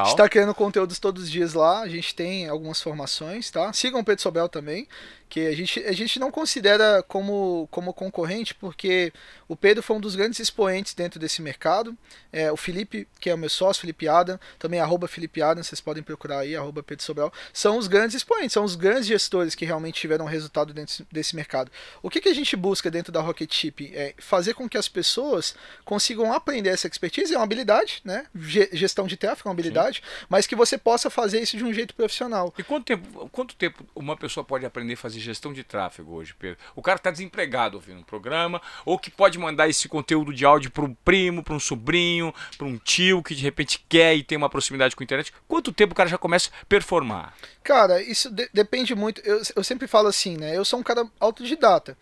está criando conteúdos todos os dias lá. A gente tem algumas formações, tá? Sigam o Pedro Sobel também, que a gente, a gente não considera como, como concorrente, porque o Pedro foi um dos grandes expoentes dentro desse mercado. É, o Felipe, que é o meu sócio, Felipe Adam, também arroba Felipe Adam, vocês podem procurar aí, arroba Pedro Sobel. São os grandes expoentes, são os grandes gestores que realmente tiveram resultado dentro desse mercado. O que, que a gente busca dentro da Rocket Chip é fazer com que as pessoas consigam aprender essa expertise, é uma habilidade, né? G gestão de tráfego é uma habilidade, Sim. mas que você possa fazer isso de um jeito profissional. E quanto tempo, quanto tempo uma pessoa pode aprender a fazer gestão de tráfego hoje, Pedro? O cara está desempregado ouvindo um programa, ou que pode mandar esse conteúdo de áudio para um primo, para um sobrinho, para um tio que de repente quer e tem uma proximidade com a internet. Quanto tempo o cara já começa a performar? Cara, isso de depende muito. Eu, eu sempre falo assim, né? Eu sou um cara autodidata.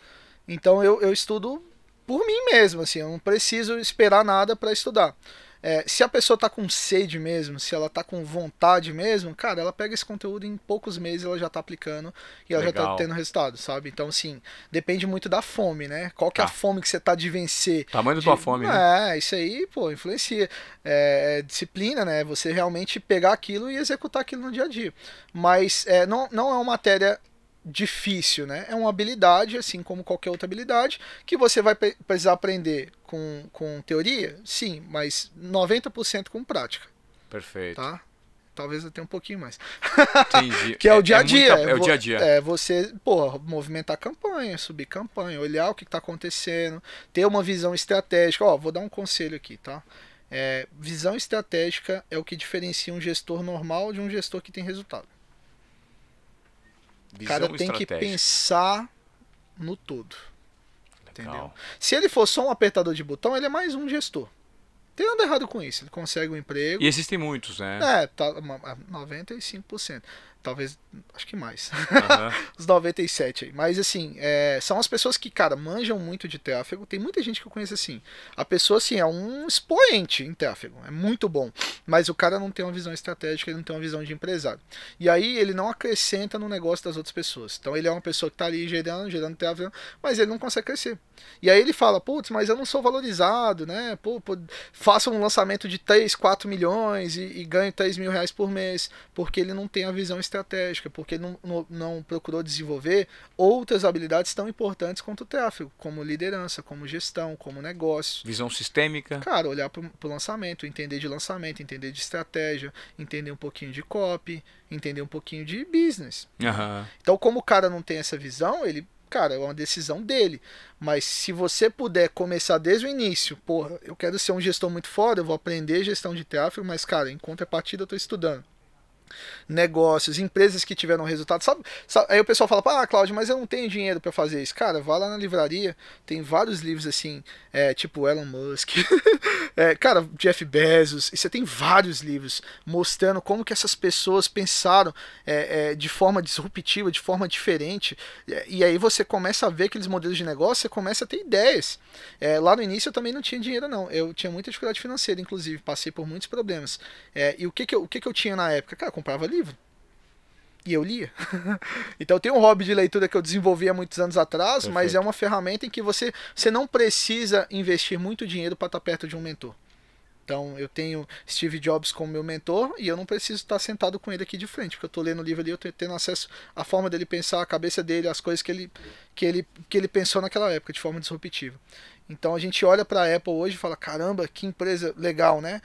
Então eu, eu estudo por mim mesmo, assim, eu não preciso esperar nada para estudar. É, se a pessoa tá com sede mesmo, se ela tá com vontade mesmo, cara, ela pega esse conteúdo em poucos meses ela já tá aplicando e ela Legal. já tá tendo resultado, sabe? Então, assim, depende muito da fome, né? Qual que é a tá. fome que você tá de vencer? Tamanho da sua tua fome, né? É, isso aí, pô, influencia. É, é, disciplina, né? Você realmente pegar aquilo e executar aquilo no dia a dia. Mas é, não, não é uma matéria difícil, né? É uma habilidade, assim como qualquer outra habilidade, que você vai precisar aprender com, com teoria, sim, mas 90% com prática. Perfeito. Tá? Talvez até um pouquinho mais. Entendi. que é, é, é, é, o dia a dia. É, muita, é, o dia a dia. É você, porra, movimentar campanha, subir campanha, olhar o que está acontecendo, ter uma visão estratégica. Ó, vou dar um conselho aqui, tá? É, visão estratégica é o que diferencia um gestor normal de um gestor que tem resultado. Visão cara tem que pensar no todo. Entendeu? Se ele for só um apertador de botão, ele é mais um gestor. Tem nada errado com isso. Ele consegue um emprego. E existem muitos, né? É, tá 95%. Talvez, acho que mais. Uhum. Os 97 aí. Mas assim, é, são as pessoas que, cara, manjam muito de tráfego. Tem muita gente que eu conheço assim. A pessoa, assim, é um expoente em tráfego. É muito bom. Mas o cara não tem uma visão estratégica, ele não tem uma visão de empresário. E aí ele não acrescenta no negócio das outras pessoas. Então ele é uma pessoa que tá ali gerando, gerando tráfego, mas ele não consegue crescer. E aí ele fala, putz, mas eu não sou valorizado, né? Pô, pô faça um lançamento de 3, 4 milhões e, e ganho 3 mil reais por mês. Porque ele não tem a visão estratégica estratégica, porque não, não, não, procurou desenvolver outras habilidades tão importantes quanto o tráfego, como liderança, como gestão, como negócio. Visão sistêmica. Cara, olhar para o lançamento, entender de lançamento, entender de estratégia, entender um pouquinho de copy, entender um pouquinho de business. Uhum. Então, como o cara não tem essa visão, ele cara, é uma decisão dele. Mas se você puder começar desde o início, porra, eu quero ser um gestor muito foda, eu vou aprender gestão de tráfego, mas, cara, em contrapartida eu tô estudando negócios, empresas que tiveram resultado. Sabe, sabe, aí o pessoal fala, ah, Cláudio, mas eu não tenho dinheiro para fazer isso. Cara, vá lá na livraria, tem vários livros assim, é, tipo Elon Musk, é, cara, Jeff Bezos, e você tem vários livros mostrando como que essas pessoas pensaram é, é de forma disruptiva, de forma diferente. E aí você começa a ver aqueles modelos de negócio, você começa a ter ideias. É, lá no início eu também não tinha dinheiro, não. Eu tinha muita dificuldade financeira, inclusive, passei por muitos problemas. É, e o que, que, eu, o que, que eu tinha na época? Cara, comprava livro. E eu lia. então tem um hobby de leitura que eu desenvolvi há muitos anos atrás, Perfeito. mas é uma ferramenta em que você, você não precisa investir muito dinheiro para estar tá perto de um mentor. Então eu tenho Steve Jobs como meu mentor e eu não preciso estar tá sentado com ele aqui de frente, porque eu estou lendo o livro ali, eu estou tendo acesso à forma dele pensar, a cabeça dele, as coisas que ele, que ele, que ele pensou naquela época de forma disruptiva. Então a gente olha para a Apple hoje e fala: caramba, que empresa legal, né?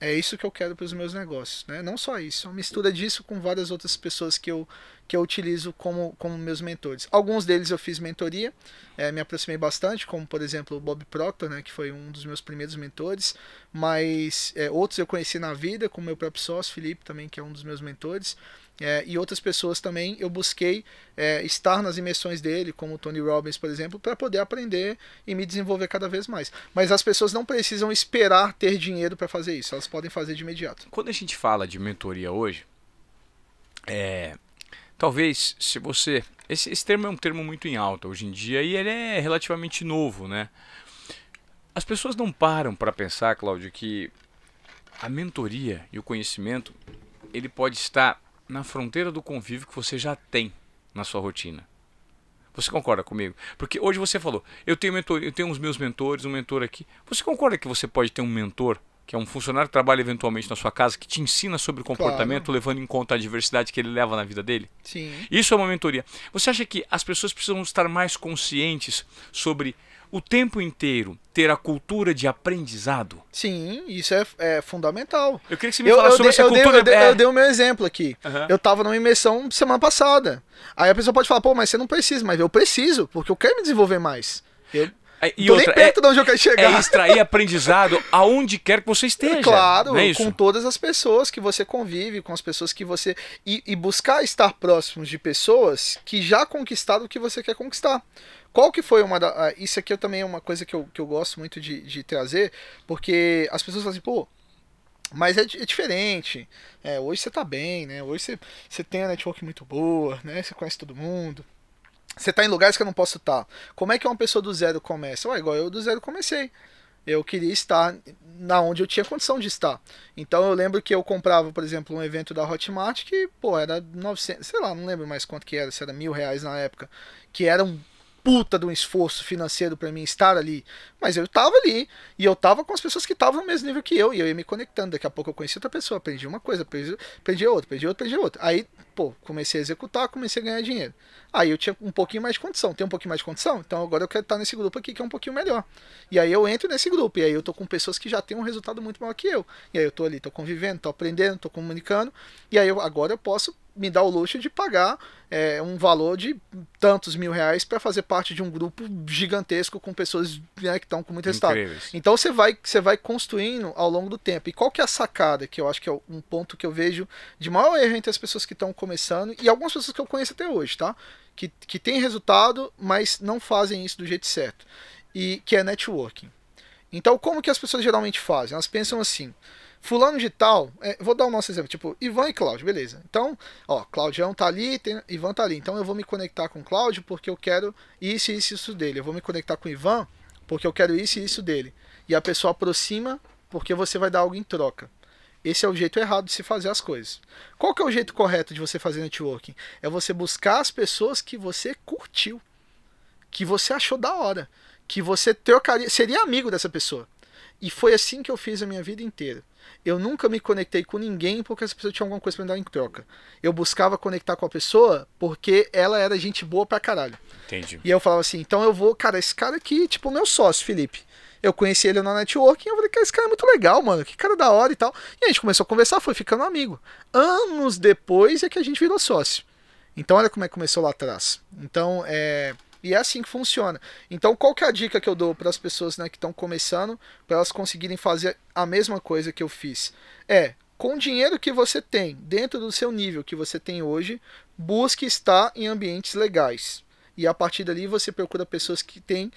é isso que eu quero para os meus negócios, né? Não só isso, é uma mistura disso com várias outras pessoas que eu, que eu utilizo como, como meus mentores. Alguns deles eu fiz mentoria, é, me aproximei bastante, como por exemplo o Bob Proctor, né, que foi um dos meus primeiros mentores, mas é, outros eu conheci na vida, como meu próprio sócio, Felipe também, que é um dos meus mentores é, e outras pessoas também, eu busquei é, estar nas imersões dele, como o Tony Robbins, por exemplo, para poder aprender e me desenvolver cada vez mais. Mas as pessoas não precisam esperar ter dinheiro para fazer isso, elas podem fazer de imediato. Quando a gente fala de mentoria hoje, é, talvez se você. Esse, esse termo é um termo muito em alta hoje em dia e ele é relativamente novo, né? As pessoas não param para pensar, Cláudio, que a mentoria e o conhecimento ele pode estar na fronteira do convívio que você já tem na sua rotina. Você concorda comigo? Porque hoje você falou, eu tenho mentor, eu tenho os meus mentores, um mentor aqui. Você concorda que você pode ter um mentor, que é um funcionário que trabalha eventualmente na sua casa, que te ensina sobre comportamento, claro. levando em conta a diversidade que ele leva na vida dele? Sim. Isso é uma mentoria. Você acha que as pessoas precisam estar mais conscientes sobre o tempo inteiro ter a cultura de aprendizado? Sim, isso é, é fundamental. Eu queria que você me falasse sobre dei, essa eu cultura. Dei, eu, é... eu dei o meu exemplo aqui. Uhum. Eu estava numa imersão semana passada. Aí a pessoa pode falar, pô, mas você não precisa. Mas eu preciso, porque eu quero me desenvolver mais. Eu... É, e Tô outra, nem é perto é, de onde eu quero chegar. É extrair aprendizado aonde quer que você esteja. Claro, é com todas as pessoas que você convive, com as pessoas que você. E, e buscar estar próximos de pessoas que já conquistaram o que você quer conquistar. Qual que foi uma da... Ah, isso aqui é também é uma coisa que eu, que eu gosto muito de, de trazer, porque as pessoas falam assim, pô, mas é, é diferente. É, hoje você tá bem, né? Hoje você, você tem a network muito boa, né? Você conhece todo mundo. Você tá em lugares que eu não posso estar. Tá. Como é que uma pessoa do zero começa? Ué, igual eu do zero comecei. Eu queria estar na onde eu tinha condição de estar. Então eu lembro que eu comprava, por exemplo, um evento da Hotmart que, pô, era 900, sei lá, não lembro mais quanto que era, se era mil reais na época. Que era um puta de um esforço financeiro para mim estar ali. Mas eu tava ali. E eu tava com as pessoas que estavam no mesmo nível que eu. E eu ia me conectando. Daqui a pouco eu conheci outra pessoa, aprendi uma coisa, aprendi, aprendi outra, aprendi outra, aprendi outra. Aí, pô, comecei a executar, comecei a ganhar dinheiro. Aí eu tinha um pouquinho mais de condição. Tem um pouquinho mais de condição? Então agora eu quero estar nesse grupo aqui que é um pouquinho melhor. E aí eu entro nesse grupo. E aí eu tô com pessoas que já têm um resultado muito maior que eu. E aí eu tô ali, tô convivendo, tô aprendendo, tô comunicando. E aí eu, agora eu posso me dá o luxo de pagar é, um valor de tantos mil reais para fazer parte de um grupo gigantesco com pessoas né, que estão com muito resultado. Então você vai, você vai construindo ao longo do tempo. E qual que é a sacada, que eu acho que é um ponto que eu vejo de maior erro entre as pessoas que estão começando e algumas pessoas que eu conheço até hoje, tá? Que, que tem resultado, mas não fazem isso do jeito certo. E que é networking. Então, como que as pessoas geralmente fazem? Elas pensam assim: Fulano de tal, é, vou dar o nosso exemplo, tipo, Ivan e Cláudio, beleza. Então, ó, Claudião tá ali, tem, Ivan tá ali. Então eu vou me conectar com Cláudio porque eu quero isso, isso, isso dele. Eu vou me conectar com Ivan porque eu quero isso e isso dele. E a pessoa aproxima porque você vai dar algo em troca. Esse é o jeito errado de se fazer as coisas. Qual que é o jeito correto de você fazer networking? É você buscar as pessoas que você curtiu, que você achou da hora, que você trocaria, seria amigo dessa pessoa. E foi assim que eu fiz a minha vida inteira. Eu nunca me conectei com ninguém porque essa pessoa tinha alguma coisa para me dar em troca. Eu buscava conectar com a pessoa porque ela era gente boa pra caralho. Entendi. E eu falava assim, então eu vou, cara, esse cara aqui, tipo, meu sócio, Felipe. Eu conheci ele na networking, eu falei, cara, esse cara é muito legal, mano, que cara da hora e tal. E a gente começou a conversar, foi ficando amigo. Anos depois é que a gente virou sócio. Então olha como é que começou lá atrás. Então, é e é assim que funciona. Então, qual que é a dica que eu dou para as pessoas né, que estão começando, para elas conseguirem fazer a mesma coisa que eu fiz? É, com o dinheiro que você tem, dentro do seu nível que você tem hoje, busque estar em ambientes legais. E a partir dali você procura pessoas que têm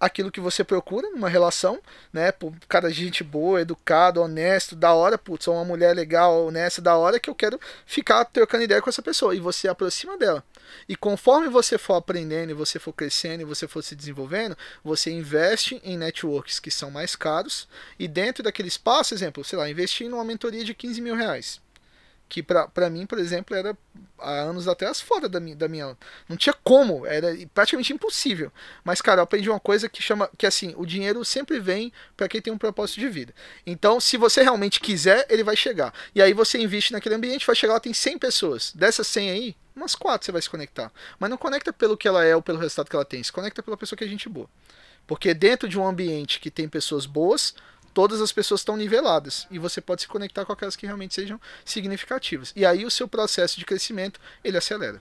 aquilo que você procura numa relação, né? Por cara de gente boa, educado, honesto, da hora, putz, sou uma mulher legal, honesta, da hora que eu quero ficar trocando ideia com essa pessoa e você aproxima dela. E conforme você for aprendendo, você for crescendo, e você for se desenvolvendo, você investe em networks que são mais caros. E dentro daquele espaço, exemplo, sei lá, investir numa mentoria de 15 mil reais. Que pra, mim, por exemplo, era há anos atrás fora da minha, da minha. Não tinha como, era praticamente impossível. Mas, cara, eu aprendi uma coisa que chama. Que assim, o dinheiro sempre vem para quem tem um propósito de vida. Então, se você realmente quiser, ele vai chegar. E aí você investe naquele ambiente, vai chegar lá, tem 100 pessoas. Dessas 100 aí, umas quatro você vai se conectar. Mas não conecta pelo que ela é ou pelo resultado que ela tem, se conecta pela pessoa que é gente boa. Porque dentro de um ambiente que tem pessoas boas, todas as pessoas estão niveladas e você pode se conectar com aquelas que realmente sejam significativas. E aí o seu processo de crescimento, ele acelera.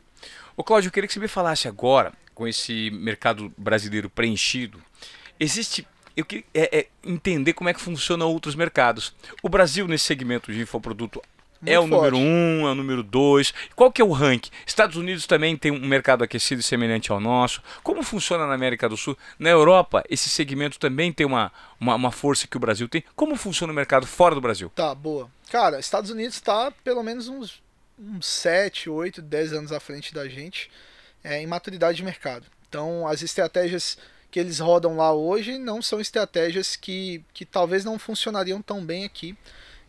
Ô Cláudio, eu queria que você me falasse agora, com esse mercado brasileiro preenchido, existe eu queria é, é, entender como é que funciona outros mercados. O Brasil, nesse segmento de infoproduto, é Muito é o forte. número um, é o número dois. Qual que é o ranking? Estados Unidos também tem um mercado aquecido semelhante ao nosso. Como funciona na América do Sul? Na Europa, esse segmento também tem uma, uma, uma força que o Brasil tem. Como funciona o mercado fora do Brasil? Tá, boa. Cara, Estados Unidos está pelo menos uns, uns 7, 8, 10 anos à frente da gente é, em maturidade de mercado. Então, as estratégias que eles rodam lá hoje não são estratégias que, que talvez não funcionariam tão bem aqui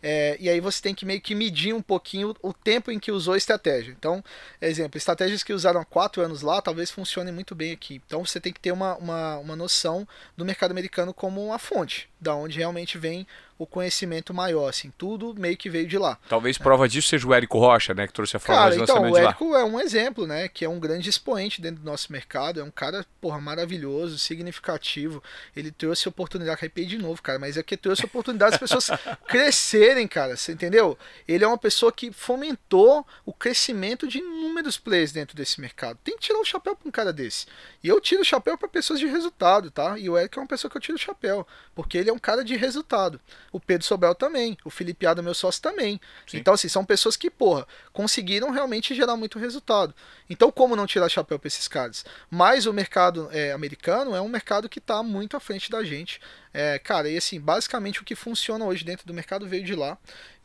é, e aí você tem que meio que medir um pouquinho o tempo em que usou a estratégia. Então, exemplo, estratégias que usaram há quatro anos lá talvez funcionem muito bem aqui. Então você tem que ter uma, uma, uma noção do mercado americano como a fonte, da onde realmente vem o conhecimento maior, assim, tudo meio que veio de lá. Talvez prova disso seja o Érico Rocha, né, que trouxe a forma de então, lançamento então, de lá. o Érico é um exemplo, né, que é um grande expoente dentro do nosso mercado, é um cara, porra, maravilhoso, significativo, ele trouxe oportunidade, arrepiei de novo, cara, mas é que trouxe oportunidade das pessoas crescerem, cara, você entendeu? Ele é uma pessoa que fomentou o crescimento de inúmeros players dentro desse mercado. Tem que tirar o chapéu pra um cara desse. E eu tiro o chapéu para pessoas de resultado, tá? E o Érico é uma pessoa que eu tiro o chapéu porque ele é um cara de resultado. O Pedro Sobel também, o Felipe Ada, meu sócio, também. Sim. Então, assim, são pessoas que, porra, conseguiram realmente gerar muito resultado. Então, como não tirar chapéu para esses caras? Mas o mercado é, americano é um mercado que está muito à frente da gente. É, cara, e assim, basicamente o que funciona hoje dentro do mercado veio de lá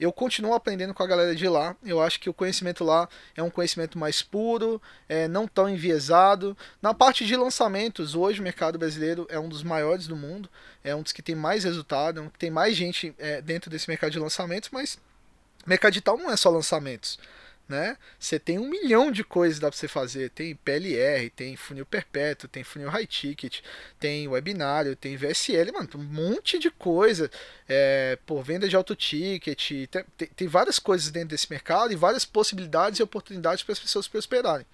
eu continuo aprendendo com a galera de lá. Eu acho que o conhecimento lá é um conhecimento mais puro, é, não tão enviesado. Na parte de lançamentos, hoje o mercado brasileiro é um dos maiores do mundo, é um dos que tem mais resultado, é um que tem mais gente é, dentro desse mercado de lançamentos, mas mercado digital não é só lançamentos né? Você tem um milhão de coisas dá para você fazer. Tem PLR, tem funil perpétuo, tem funil high ticket, tem webinário, tem VSL, mano, um monte de coisa é, por venda de alto ticket. Tem, tem, tem, várias coisas dentro desse mercado e várias possibilidades e oportunidades para as pessoas prosperarem.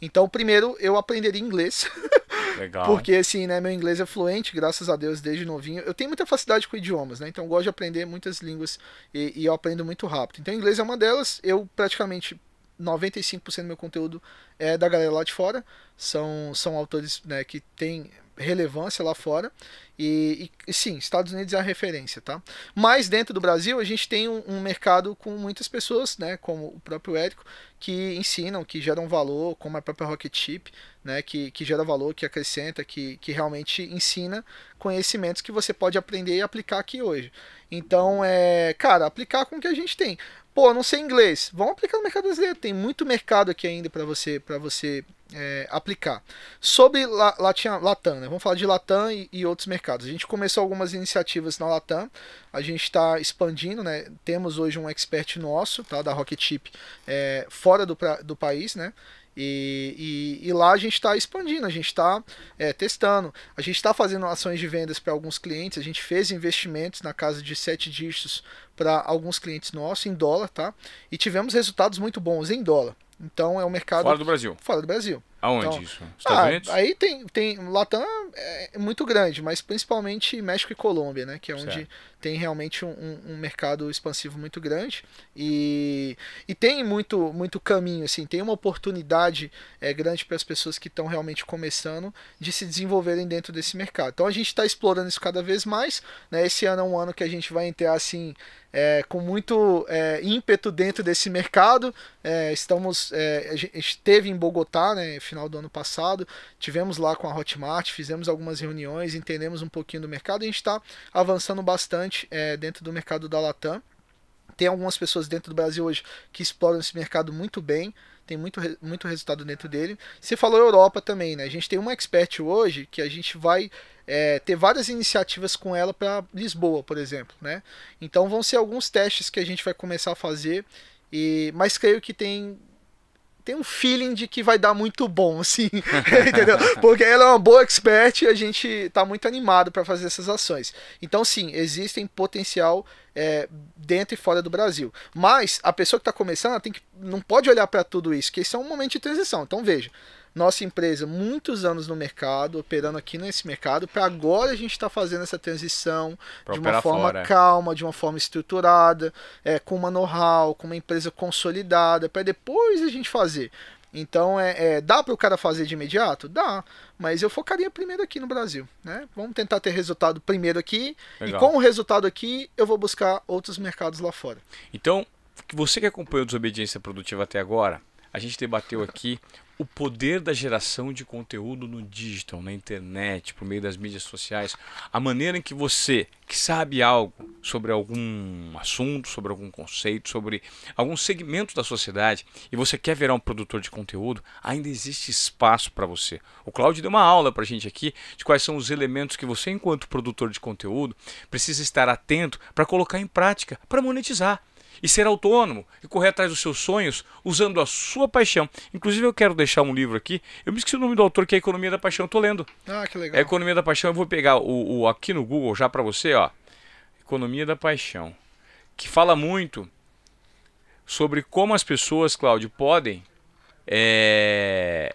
Então, primeiro, eu aprenderia inglês. Legal. porque, assim, né, meu inglês é fluente, graças a Deus, desde novinho. Eu tenho muita facilidade com idiomas, né? Então, eu gosto de aprender muitas línguas e, e eu aprendo muito rápido. Então, inglês é uma delas. Eu praticamente 95% do meu conteúdo é da galera lá de fora. São, são autores né, que têm relevância lá fora. E, e, sim, Estados Unidos é a referência, tá? Mas dentro do Brasil a gente tem um, um, mercado com muitas pessoas, né? Como o próprio Érico, que ensinam, que geram valor, como a própria Rocket Chip, né? Que, que gera valor, que acrescenta, que, que realmente ensina conhecimentos que você pode aprender e aplicar aqui hoje. Então, é, cara, aplicar com o que a gente tem. Pô, não sei inglês. Vamos aplicar no mercado brasileiro. Tem muito mercado aqui ainda para você, para você é, aplicar. Sobre La, Latam, Latam né? vamos falar de Latam e, e, outros mercados. A gente começou algumas iniciativas na Latam, a gente está expandindo, né? temos hoje um expert nosso, tá? da Rocket Chip, é, fora do, do país, né? E, e, e, lá a gente está expandindo, a gente está é, testando, a gente está fazendo ações de vendas para alguns clientes, a gente fez investimentos na casa de sete dígitos para alguns clientes nossos em dólar, tá? E tivemos resultados muito bons em dólar. Então é um mercado. Fora do Brasil. Fora do Brasil. Aonde então, isso? Estados ah, Unidos? Aí tem, tem. Latam é, é muito grande, mas principalmente México e Colômbia, né? Que é onde certo. tem realmente um, um, mercado expansivo muito grande. E, e tem muito, muito caminho, assim, tem uma oportunidade é, grande para as pessoas que estão realmente começando de se desenvolverem dentro desse mercado. Então a gente está explorando isso cada vez mais. Né? Esse ano é um ano que a gente vai entrar assim. É, com muito é, ímpeto dentro desse mercado. É, estamos, é, a gente esteve em Bogotá, né, final do ano passado. Tivemos lá com a Hotmart, fizemos algumas reuniões, entendemos um pouquinho do mercado e a gente está avançando bastante é, dentro do mercado da Latam. Tem algumas pessoas dentro do Brasil hoje que exploram esse mercado muito bem tem muito, muito resultado dentro dele. Você falou Europa também, né? A gente tem uma expert hoje que a gente vai é, ter várias iniciativas com ela para Lisboa, por exemplo, né? Então vão ser alguns testes que a gente vai começar a fazer, e mas creio que tem tem um feeling de que vai dar muito bom, assim, entendeu? Porque ela é uma boa expert e a gente está muito animado para fazer essas ações. Então, sim, existem potencial é, dentro e fora do Brasil. Mas a pessoa que está começando, tem que, não pode olhar para tudo isso, que isso é um momento de transição. Então, veja, nossa empresa muitos anos no mercado, operando aqui nesse mercado, para agora a gente está fazendo essa transição pra de uma forma fora. É. calma, de uma forma estruturada, é, com uma know-how, com uma empresa consolidada, para depois a gente fazer. Então, é, é dá para o cara fazer de imediato? Dá, mas eu focaria primeiro aqui no Brasil. Né? Vamos tentar ter resultado primeiro aqui, Legal. e com o resultado aqui, eu vou buscar outros mercados lá fora. Então, você que acompanhou Desobediência Produtiva até agora, a gente debateu aqui o poder da geração de conteúdo no digital, na internet, por meio das mídias sociais, a maneira em que você, que sabe algo sobre algum assunto, sobre algum conceito, sobre algum segmento da sociedade, e você quer virar um produtor de conteúdo, ainda existe espaço para você. O Claudio deu uma aula para a gente aqui de quais são os elementos que você, enquanto produtor de conteúdo, precisa estar atento para colocar em prática, para monetizar e ser autônomo e correr atrás dos seus sonhos usando a sua paixão. Inclusive, eu quero deixar um livro aqui. Eu me esqueci o nome do autor, que é a Economia da Paixão. Estou tô lendo. Ah, que legal. É a Economia da Paixão. Eu vou pegar o, o aqui no Google já para você, ó. Economia da Paixão. Que fala muito sobre como as pessoas, Cláudio, podem é,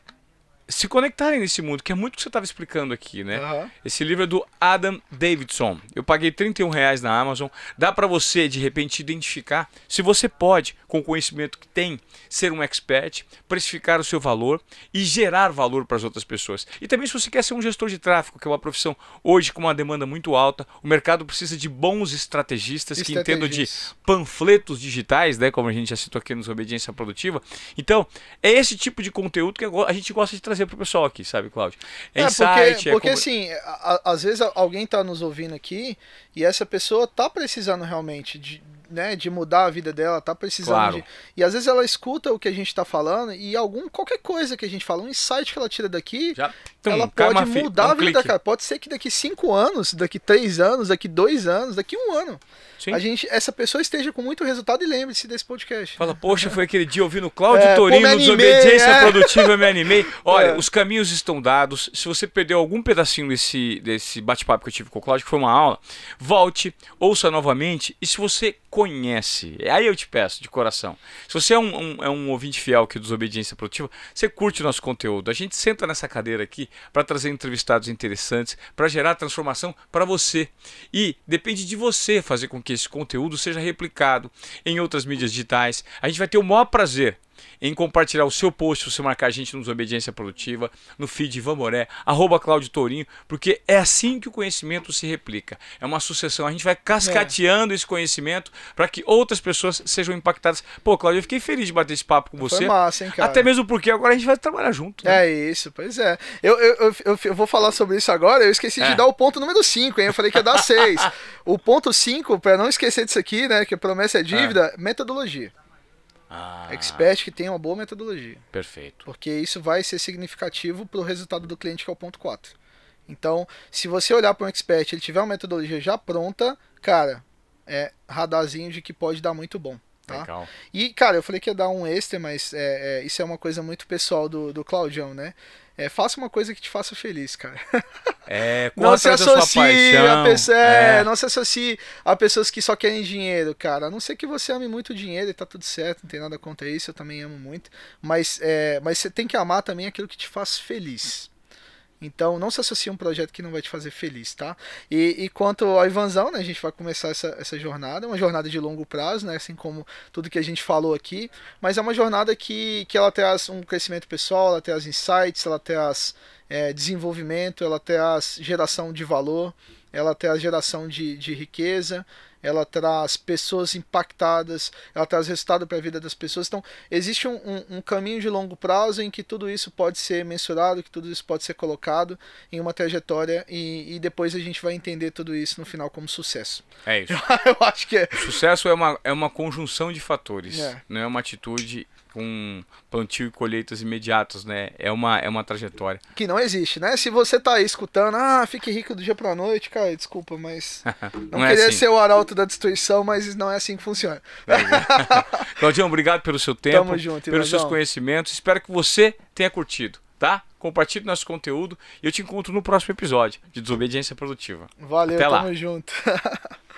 se conectarem nesse mundo, que é muito o que você estava explicando aqui, né? Uhum. Esse livro é do Adam Davidson. Eu paguei 31 reais na Amazon. Dá para você, de repente, identificar se você pode, com o conhecimento que tem, ser um expert, precificar o seu valor e gerar valor para as outras pessoas. E também se você quer ser um gestor de tráfego, que é uma profissão hoje com uma demanda muito alta, o mercado precisa de bons estrategistas, estrategistas. que entendam de panfletos digitais, né? Como a gente já citou aqui nos Obediência Produtiva. Então, é esse tipo de conteúdo que a gente gosta de trazer trazer pro pessoal aqui, sabe, Cláudio? É, é insight, porque, é porque assim, a, às vezes alguém tá nos ouvindo aqui e essa pessoa tá precisando realmente de né, de mudar a vida dela, tá precisando claro. de... E às vezes ela escuta o que a gente tá falando e algum qualquer coisa que a gente fala, um insight que ela tira daqui, Já. ela pode mudar um a vida cara. Pode ser que daqui cinco anos, daqui três anos, daqui dois anos, daqui um ano, Sim. a gente, essa pessoa esteja com muito resultado e lembre-se desse podcast. Fala, poxa, foi aquele dia ouvindo Cláudio é, Torino, Desobediência é. Produtiva, me animei. Olha, é. os caminhos estão dados. Se você perdeu algum pedacinho desse, desse bate-papo que eu tive com o Cláudio, que foi uma aula, volte, ouça novamente e se você conhece. Aí eu te peço, de coração. Se você é um, um é um ouvinte fiel aqui dos Obediência Produtiva, você curte o nosso conteúdo. A gente senta nessa cadeira aqui para trazer entrevistados interessantes, para gerar transformação para você. E depende de você fazer com que esse conteúdo seja replicado em outras mídias digitais. A gente vai ter o maior prazer em compartilhar o seu post, você marcar a gente nos Obediência Produtiva, no feed Ivan Moré, arroba Claudio Tourinho, porque é assim que o conhecimento se replica. É uma sucessão. A gente vai cascateando é. esse conhecimento para que outras pessoas sejam impactadas. Pô, Claudio, eu fiquei feliz de bater esse papo com você. Foi massa, hein, cara? Até mesmo porque agora a gente vai trabalhar junto. Né? É isso, pois é. Eu, eu, eu, eu, vou falar sobre isso agora. Eu esqueci é. de dar o ponto número 5, hein? Eu falei que ia dar 6. o ponto 5, para não esquecer disso aqui, né? Que promessa é dívida, é. metodologia. Ah. Expert que tem uma boa metodologia. Perfeito. Porque isso vai ser significativo para o resultado do cliente, que é o ponto 4. Então, se você olhar para um expert ele tiver uma metodologia já pronta, cara, é radarzinho de que pode dar muito bom. Tá? Legal. E, cara, eu falei que ia dar um extra, mas é, é, isso é uma coisa muito pessoal do, do Claudião, né? É, faça uma coisa que te faça feliz, cara. É, não se associe a é, é. não se associe a pessoas que só querem dinheiro, cara. A não ser que você ame muito dinheiro e tá tudo certo, não tem nada contra isso, eu também amo muito. Mas, é, mas você tem que amar também aquilo que te faz feliz. Então não se associe a um projeto que não vai te fazer feliz, tá? E, e quanto ao Ivanzão, né, a gente vai começar essa, essa jornada, uma jornada de longo prazo, né, assim como tudo que a gente falou aqui, mas é uma jornada que, que ela traz um crescimento pessoal, ela traz insights, ela traz é, desenvolvimento, ela traz geração de valor, ela traz geração de, de riqueza, ela traz pessoas impactadas, ela traz resultado para a vida das pessoas. Então, existe um, um, um, caminho de longo prazo em que tudo isso pode ser mensurado, que tudo isso pode ser colocado em uma trajetória e, e depois a gente vai entender tudo isso no final como sucesso. É isso. Eu, acho que é. O sucesso é uma, é uma conjunção de fatores, é. não é uma atitude com plantio e colheitas imediatos, né? É uma, é uma trajetória. Que não existe, né? Se você tá aí escutando, ah, fique rico do dia pra noite, cara, desculpa, mas. Não, não é queria assim. ser o arauto da destruição, mas não é assim que funciona. É, é. Claudião, obrigado pelo seu tempo, Tamo junto, pelos seus conhecimentos. Espero que você tenha curtido, tá? Compartilhe nosso conteúdo e eu te encontro no próximo episódio de Desobediência Produtiva. Valeu, Até tamo lá. junto.